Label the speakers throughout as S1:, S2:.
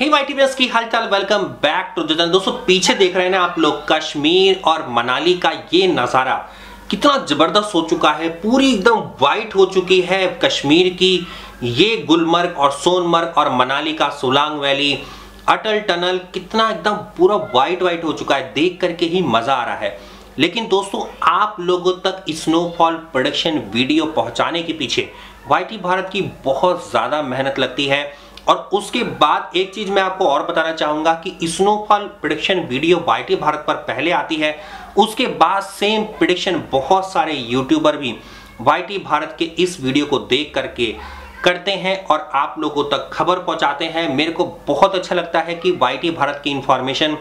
S1: हे वाईटीबीएस की हालचाल welcome back to जदन दोस्तों पीछे देख रहे हैं ना आप लोग कश्मीर और मनाली का ये नज़ारा कितना जबरदस्त हो चुका है पूरी एकदम वाइट हो चुकी है कश्मीर की ये गुलमर्ग और सोनमर्ग और मनाली का सोलांग वैली अटल टनल कितना एकदम पूरा वाइट वाइट हो चुका है देख करके ही मज़ा आ रहा है लेकिन दोस्तों आप लोगों तक स्नोफॉल प्रोडक्शन वीडियो पहुंचाने के पीछे वाई भारत की बहुत ज़्यादा मेहनत लगती है और उसके बाद एक चीज मैं आपको और बताना चाहूंगा कि snowfall prediction video YT Bharat पर पहले आती है उसके बाद सेम प्रोडिक्शन बहुत सारे यूट्यूबर भी वाईटी भारत के इस वीडियो को देख करके करते हैं और आप लोगों तक खबर पहुंचाते हैं मेरे को बहुत अच्छा लगता है कि वाईटी भारत की इंफॉर्मेशन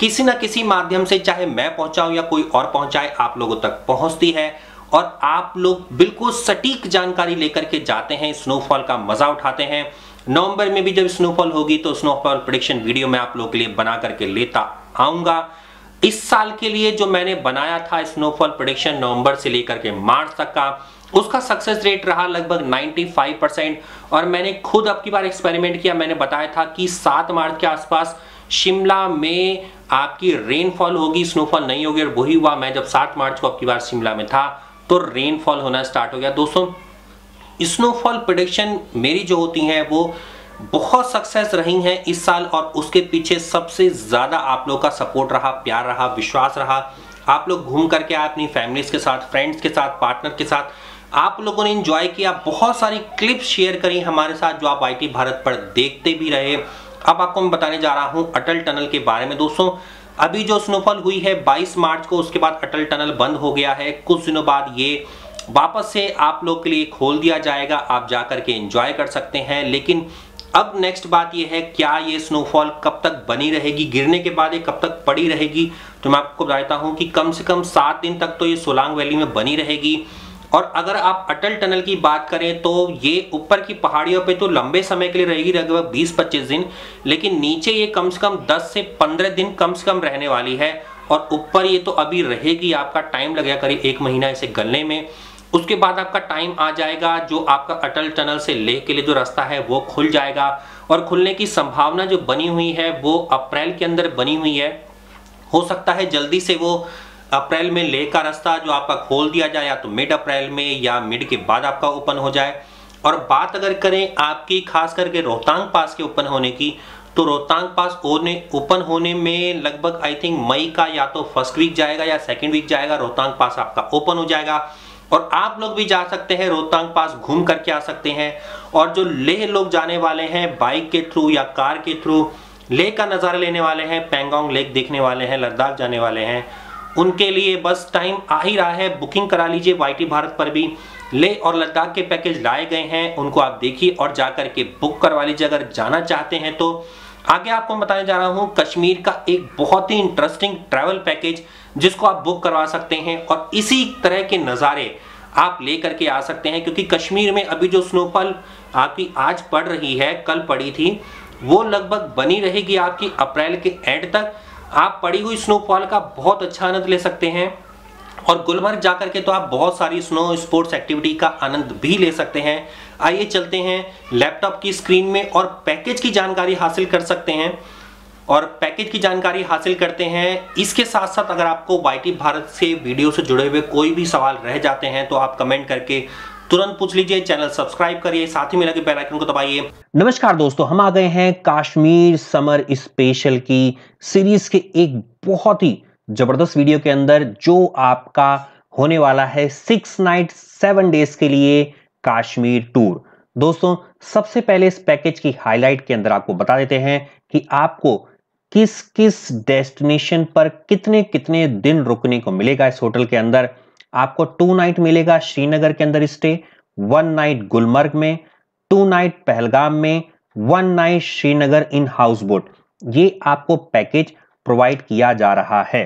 S1: किसी ना किसी माध्यम से चाहे मैं पहुंचाऊं या कोई और पहुंचाए आप लोगों तक पहुंचती है और आप लोग बिल्कुल सटीक जानकारी लेकर के जाते हैं स्नोफॉल का मजा उठाते हैं नवंबर में भी जब स्नोफॉल होगी तो स्नोफॉल प्रोडिक्शन वीडियो में आप लोगों के लिए बना करके लेता आऊंगा इस साल के लिए जो मैंने बनाया था स्नोफॉल प्रोडिक्शन नवंबर से लेकर के मार्च तक का उसका सक्सेस रेट रहा लगभग 95 परसेंट और मैंने खुद अब की बार एक्सपेरिमेंट किया मैंने बताया था कि सात मार्च के आसपास शिमला में आपकी रेनफॉल होगी स्नोफॉल नहीं होगी और वही हुआ मैं जब सात मार्च को अब की बार शिमला में था तो रेनफॉल होना स्टार्ट हो गया दोस्तों स्नोफॉल प्रोडिक्शन मेरी जो होती हैं वो बहुत सक्सेस रही हैं इस साल और उसके पीछे सबसे ज़्यादा आप लोगों का सपोर्ट रहा प्यार रहा विश्वास रहा आप लोग घूम करके आए अपनी फैमिलीज के साथ फ्रेंड्स के साथ पार्टनर के साथ आप लोगों ने इंजॉय किया बहुत सारी क्लिप्स शेयर करी हमारे साथ जो आप आईटी भारत पर देखते भी रहे अब आपको मैं बताने जा रहा हूँ अटल टनल के बारे में दोस्तों अभी जो स्नोफॉल हुई है 22 मार्च को उसके बाद अटल टनल बंद हो गया है कुछ दिनों बाद ये वापस से आप लोग के लिए खोल दिया जाएगा आप जाकर के एंजॉय कर सकते हैं लेकिन अब नेक्स्ट बात यह है क्या ये स्नोफॉल कब तक बनी रहेगी गिरने के बाद ये कब तक पड़ी रहेगी तो मैं आपको बताता हूँ कि कम से कम सात दिन तक तो ये सोलांग वैली में बनी रहेगी और अगर आप अटल टनल की बात करें तो ये ऊपर की पहाड़ियों पे तो लंबे समय के लिए रहेगी लगभग 20-25 दिन लेकिन नीचे ये कम से कम 10 से 15 दिन कम से कम रहने वाली है और ऊपर ये तो अभी रहेगी आपका टाइम लगेगा करीब एक महीना इसे गलने में उसके बाद आपका टाइम आ जाएगा जो आपका अटल टनल से लेह के लिए जो रास्ता है वो खुल जाएगा और खुलने की संभावना जो बनी हुई है वो अप्रैल के अंदर बनी हुई है हो सकता है जल्दी से वो अप्रैल में लेह का रास्ता जो आपका खोल दिया जाए या तो मिड अप्रैल में या मिड के बाद आपका ओपन हो जाए और बात अगर करें आपकी खास करके रोहतांग पास के ओपन होने की तो रोहतांग पास होने ओपन होने में लगभग आई थिंक मई का या तो फर्स्ट वीक जाएगा या सेकेंड वीक जाएगा रोहतांग पास आपका ओपन हो जाएगा और आप लोग भी जा सकते हैं रोहतांग पास घूम करके आ सकते हैं और जो लेह लोग जाने वाले हैं बाइक के थ्रू या कार के थ्रू लेह का नज़ारा लेने वाले हैं पेंगोंग लेक देखने वाले हैं लद्दाख जाने वाले हैं उनके लिए बस टाइम आ ही रहा है बुकिंग करा लीजिए वाई भारत पर भी लेह और लद्दाख के पैकेज लाए गए हैं उनको आप देखिए और जा करके बुक करवा लीजिए अगर जाना चाहते हैं तो आगे आपको बताने जा रहा हूँ कश्मीर का एक बहुत ही इंटरेस्टिंग ट्रैवल पैकेज जिसको आप बुक करवा सकते हैं और इसी तरह के नज़ारे आप लेकर के आ सकते हैं क्योंकि कश्मीर में अभी जो स्नोफॉल आपकी आज पड़ रही है कल पड़ी थी वो लगभग बनी रहेगी आपकी अप्रैल के एंड तक आप पड़ी हुई स्नोफॉल का बहुत अच्छा आनंद ले सकते हैं और गुलमर्ग जाकर के तो आप बहुत सारी स्नो स्पोर्ट्स एक्टिविटी का आनंद भी ले सकते हैं आइए चलते हैं लैपटॉप की स्क्रीन में और पैकेज की जानकारी हासिल कर सकते हैं और पैकेज की जानकारी हासिल करते हैं इसके साथ साथ अगर आपको वाई भारत से वीडियो से जुड़े हुए कोई भी सवाल रह जाते हैं तो आप कमेंट करके तुरंत पूछ लीजिए चैनल सब्सक्राइब करिए साथ ही मिला के बेल आइकन को दबाइए नमस्कार दोस्तों हम आ गए हैं कश्मीर समर स्पेशल की सीरीज के एक बहुत ही जबरदस्त वीडियो के अंदर जो आपका होने वाला है सिक्स नाइट सेवन डेज के लिए कश्मीर टूर दोस्तों सबसे पहले इस पैकेज की हाईलाइट के अंदर आपको बता देते हैं कि आपको किस किस डेस्टिनेशन पर कितने कितने दिन रुकने को मिलेगा इस होटल के अंदर आपको टू नाइट मिलेगा श्रीनगर के अंदर स्टे वन नाइट गुलमर्ग में टू नाइट पहलगाम में one night Srinagar in houseboat ये आपको पैकेज प्रोवाइड किया जा रहा है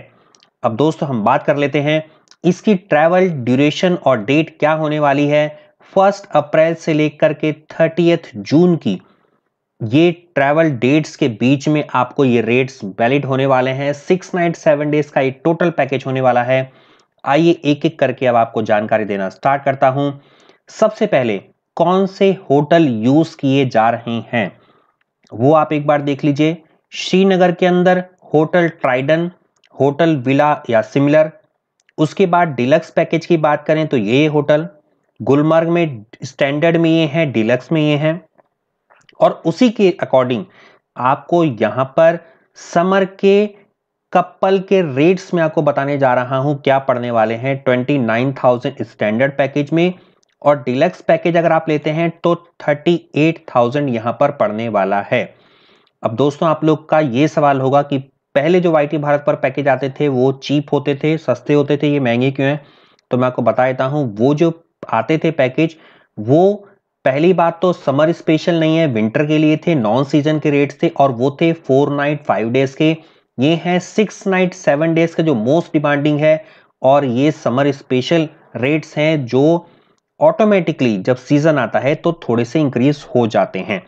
S1: अब दोस्तों हम बात कर लेते हैं इसकी ट्रैवल ड्यूरेशन और डेट क्या होने वाली है फर्स्ट अप्रैल से लेकर के थर्टीथ जून की ये ट्रैवल डेट्स के बीच में आपको ये रेट्स वैलिड होने वाले हैं सिक्स नाइट सेवन डेज का ये टोटल पैकेज होने वाला है आइए एक एक करके अब आपको जानकारी देना स्टार्ट करता हूं सबसे पहले कौन से होटल यूज किए जा रहे हैं वो आप एक बार देख लीजिए श्रीनगर के अंदर होटल ट्राइडन होटल विला या सिमिलर उसके बाद डिलक्स पैकेज की बात करें तो ये होटल गुलमर्ग में स्टैंडर्ड में ये हैं डिलक्स में ये हैं और उसी के अकॉर्डिंग आपको यहां पर समर के कपल के रेट्स में आपको बताने जा रहा हूं क्या पड़ने वाले हैं twenty nine thousand standard package में और डिलक्स पैकेज अगर आप लेते हैं तो थर्टी एट थाउजेंड यहां पर पड़ने वाला है अब दोस्तों आप लोग का ये सवाल होगा कि पहले जो वाई भारत पर पैकेज आते थे वो चीप होते थे सस्ते होते थे ये महंगे क्यों हैं तो मैं आपको बता देता हूँ वो जो आते थे पैकेज वो पहली बात तो समर स्पेशल नहीं है विंटर के लिए थे नॉन सीजन के रेट्स थे और वो थे फोर नाइट फाइव डेज के ये हैं सिक्स नाइट सेवन डेज के जो मोस्ट डिमांडिंग है और ये समर स्पेशल रेट्स हैं जो ऑटोमेटिकली जब सीजन आता है तो थोड़े से इंक्रीज हो जाते हैं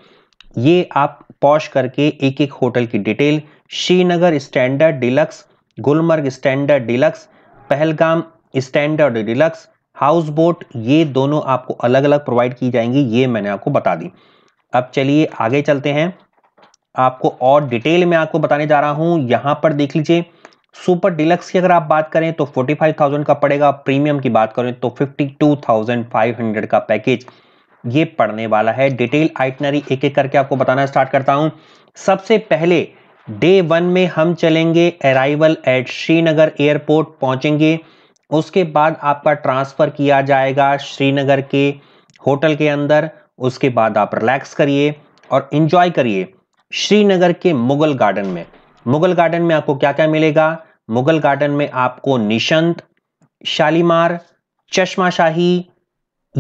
S1: ये आप पॉश करके एक एक होटल की detail Srinagar standard deluxe Gulmarg standard deluxe Pahalgam standard deluxe houseboat ये दोनों आपको अलग अलग प्रोवाइड की जाएंगी ये मैंने आपको बता दी अब चलिए आगे चलते हैं आपको और डिटेल में आपको बताने जा रहा हूं यहाँ पर देख लीजिए सुपर डिलक्स की अगर आप बात करें तो 45,000 का पड़ेगा प्रीमियम की बात करें तो 52,500 का पैकेज ये पड़ने वाला है डिटेल आइटनरी एक एक करके आपको बताना स्टार्ट करता हूँ सबसे पहले डे वन में हम चलेंगे अराइवल एट श्रीनगर एयरपोर्ट पहुंचेंगे उसके बाद आपका ट्रांसफ़र किया जाएगा श्रीनगर के होटल के अंदर उसके बाद आप रिलैक्स करिए और इन्जॉय करिए श्रीनगर के मुगल गार्डन में मुगल गार्डन में आपको क्या क्या मिलेगा मुगल गार्डन में आपको निशंत शालीमार चश्मा शाही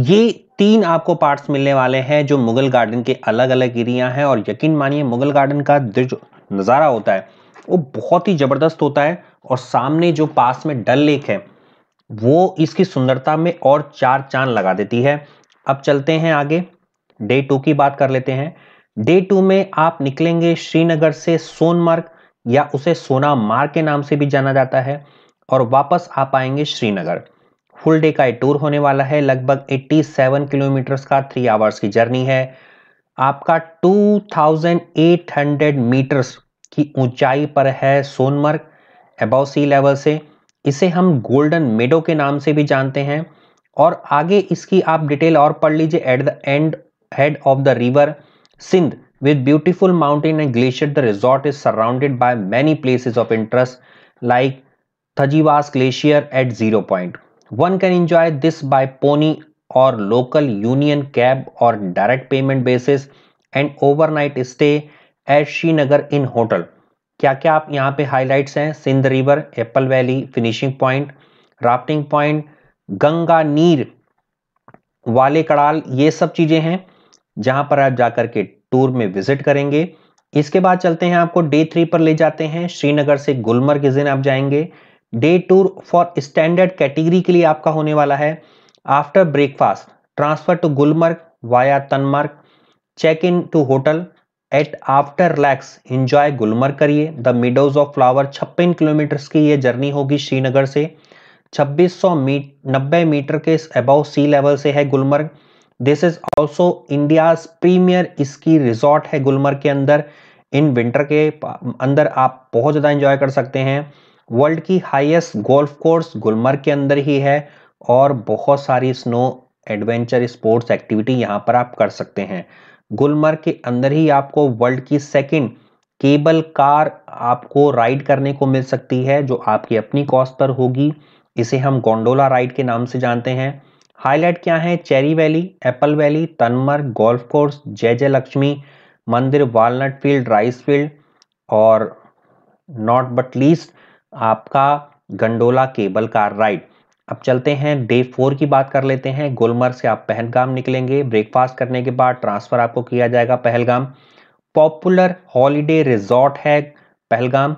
S1: ये तीन आपको पार्ट्स मिलने वाले हैं जो मुगल गार्डन के अलग अलग एरिया हैं और यकीन मानिए मुगल गार्डन का जो नज़ारा होता है वो बहुत ही ज़बरदस्त होता है और सामने जो पास में डल लेक है वो इसकी सुंदरता में और चार चांद लगा देती है अब चलते हैं आगे डे टू की बात कर लेते हैं डे टू में आप निकलेंगे श्रीनगर से सोनमार्ग या उसे सोना मार्ग के नाम से भी जाना जाता है और वापस आप आएंगे श्रीनगर फुल डे का ये टूर होने वाला है लगभग 87 किलोमीटर्स का थ्री आवर्स की जर्नी है आपका 2800 मीटर्स की ऊंचाई पर है सोनमर्ग अबव सी लेवल से इसे हम गोल्डन मेडो के नाम से भी जानते हैं और आगे इसकी आप डिटेल और पढ़ लीजिए at the end head of the river Sindh with beautiful mountain and glacier the resort is surrounded by many places of interest like Thajiwas glacier at zero point one can enjoy this by pony और local union cab और direct payment basis and overnight stay at Srinagar in hotel क्या क्या आप यहाँ पे highlights हैं Sindh river apple valley finishing point rafting point Ganga नीर वाले कड़ाल ये सब चीज़ें हैं जहाँ पर आप जाकर के टूर में विजिट करेंगे इसके बाद चलते हैं आपको डे थ्री पर ले जाते हैं श्रीनगर से गुलमर्ग इस दिन आप जाएंगे day tour for standard category के लिए आपका होने वाला है after breakfast transfer to Gulmarg via Tanmarg check in to hotel at after relax enjoy Gulmarg करिए द मिडोज ऑफ फ्लावर छप्पन किलोमीटर्स की ये जर्नी होगी श्रीनगर से 2600 मीट नब्बे मीटर के अबाउ सी लेवल से है Gulmarg this is also India premier इसकी रिजॉर्ट है गुलमर्ग के अंदर इन विंटर के अंदर आप बहुत ज़्यादा इंजॉय कर सकते हैं वर्ल्ड की हाईएस्ट गोल्फ कोर्स गुलमर्ग के अंदर ही है और बहुत सारी स्नो एडवेंचर स्पोर्ट्स एक्टिविटी यहाँ पर आप कर सकते हैं गुलमर्ग के अंदर ही आपको वर्ल्ड की सेकेंड केबल कार आपको राइड करने को मिल सकती है जो आपकी अपनी कॉस्ट पर होगी इसे हम गोंडोला राइड के नाम से जानते हैं हाईलाइट क्या है cherry valley apple valley Tanmarg golf course Jai Jai Lakshmi मंदिर वालनट फील्ड राइस फील्ड और नॉट बट लीस्ट आपका गंडोला केबल कार राइड अब चलते हैं डे फोर की बात कर लेते हैं गुलमर्ग से आप पहलगाम निकलेंगे ब्रेकफास्ट करने के बाद ट्रांसफ़र आपको किया जाएगा पहलगाम पॉपुलर हॉलीडे रिजॉर्ट है पहलगाम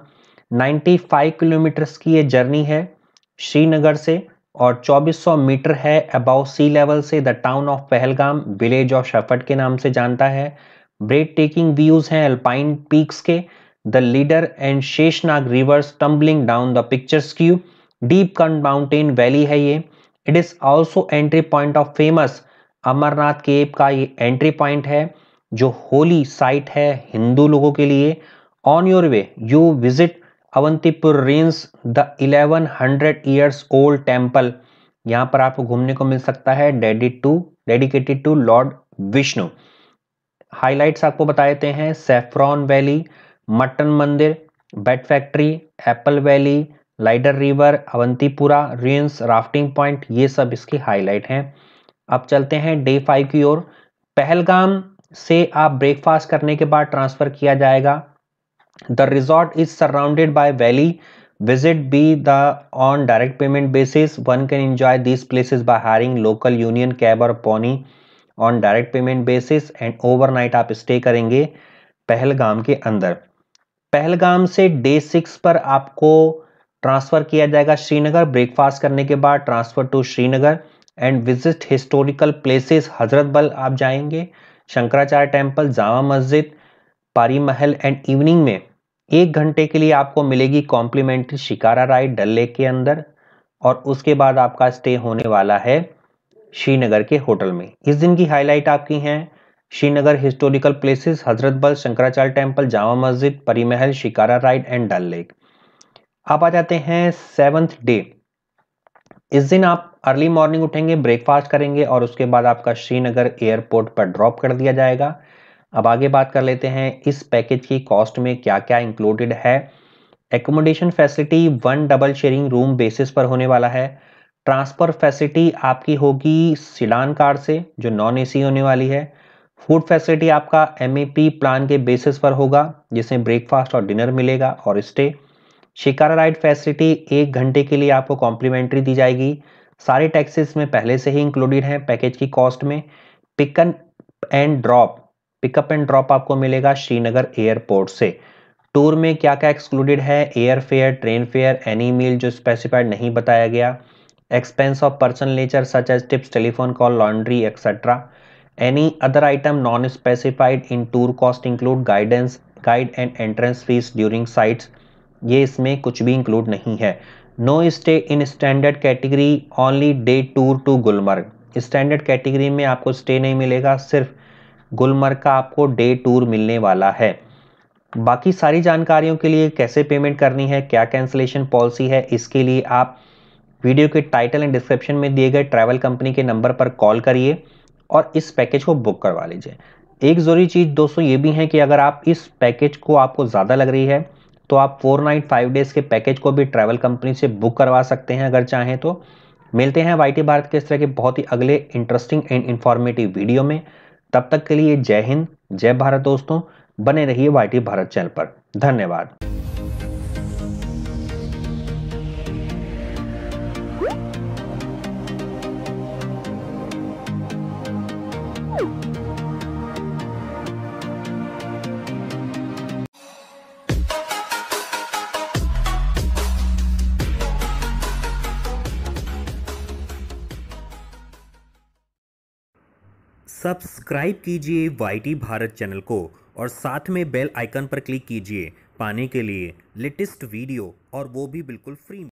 S1: 95 किलोमीटर्स की ये जर्नी है श्रीनगर से और 2400 मीटर है अबाउ सी लेवल से the town of Pahalgam village of shepherds के नाम से जानता है ब्रेड टेकिंग व्यूज़ हैं अल्पाइन पीक्स के the Lidder and Sheshnag rivers tumbling down the picturesque deep cut mountain valley है ये it is also entry point of famous Amarnath cave का ये एंट्री पॉइंट है जो होली साइट है हिंदू लोगों के लिए on your way you visit Avantipur ruins the 1100 years old temple यहाँ पर आपको घूमने को मिल सकता है डेडिट to dedicated to lord Vishnu highlights आपको बता देते हैं सेफ्रॉन वैली मटन मंदिर bat factory apple valley Lidder river Avantipura ruins rafting point ये सब इसके हाईलाइट हैं अब चलते हैं डे फाइव की ओर पहलगाम से आप ब्रेकफास्ट करने के बाद ट्रांसफ़र किया जाएगा the resort is surrounded by valley visit be the on direct payment basis one can enjoy this places by hiring local union cab और pony on direct payment basis and overnight आप stay करेंगे पहलगाम के अंदर पहलगाम से day six पर आपको transfer किया जाएगा श्रीनगर ब्रेकफास्ट करने के बाद transfer to Srinagar and visit historical places Hazratbal आप जाएंगे शंकराचार्य टेम्पल जामा मस्जिद पारी महल एंड इवनिंग में एक घंटे के लिए आपको मिलेगी complimentary shikara ride Dal lake के अंदर और उसके बाद आपका स्टे होने वाला है श्रीनगर के होटल में इस दिन की हाईलाइट आपकी हैं श्रीनगर हिस्टोरिकल प्लेसेस हजरत बल Shankaracharya temple Jama Masjid Pari Mahal shikara ride and Dal lake आप आ जाते हैं सेवन्थ डे इस दिन आप अर्ली मॉर्निंग उठेंगे ब्रेकफास्ट करेंगे और उसके बाद आपका श्रीनगर एयरपोर्ट पर ड्रॉप कर दिया जाएगा अब आगे बात कर लेते हैं इस पैकेज की कॉस्ट में क्या क्या इंक्लूडेड है accommodation facility one double sharing room basis पर होने वाला है ट्रांसफ़र फैसिलिटी आपकी होगी सिडान कार से जो नॉन एसी होने वाली है फूड फैसिलिटी आपका एम प्लान के बेसिस पर होगा जिसमें ब्रेकफास्ट और डिनर मिलेगा और स्टे शिकारा राइड फैसिलिटी एक घंटे के लिए आपको कॉम्प्लीमेंट्री दी जाएगी सारे टैक्सेस में पहले से ही इंक्लूडेड हैं पैकेज की कॉस्ट में pick and drop pickup and drop आपको मिलेगा श्रीनगर एयरपोर्ट से टूर में क्या क्या एक्सक्लूडेड है air fare train fare any meal जो स्पेसिफाइड नहीं बताया गया expense of person nature such as tips telephone call laundry etcetera any other item non specified in tour cost include guidance guide and entrance fees during sights ये इसमें कुछ भी include नहीं है no stay in standard category only day tour to Gulmarg standard category में आपको stay नहीं मिलेगा सिर्फ गुलमर्ग का आपको डे टूर मिलने वाला है बाकी सारी जानकारियों के लिए कैसे पेमेंट करनी है क्या कैंसिलेशन पॉलिसी है इसके लिए आप वीडियो के टाइटल एंड डिस्क्रिप्शन में दिए गए ट्रैवल कंपनी के नंबर पर कॉल करिए और इस पैकेज को बुक करवा लीजिए एक ज़रूरी चीज़ दोस्तों ये भी है कि अगर आप इस पैकेज को आपको ज़्यादा लग रही है तो आप फोर नाइट फाइव डेज़ के पैकेज को भी ट्रैवल कंपनी से बुक करवा सकते हैं अगर चाहें तो मिलते हैं वाई भारत के इस तरह के बहुत ही अगले इंटरेस्टिंग एंड इन्फॉर्मेटिव वीडियो में तब तक के लिए जय हिंद जय भारत दोस्तों बने रहिए वाई भारत चैनल पर धन्यवाद सब्सक्राइब कीजिए वाई भारत चैनल को और साथ में बेल आइकन पर क्लिक कीजिए पाने के लिए लेटेस्ट वीडियो और वो भी बिल्कुल फ्री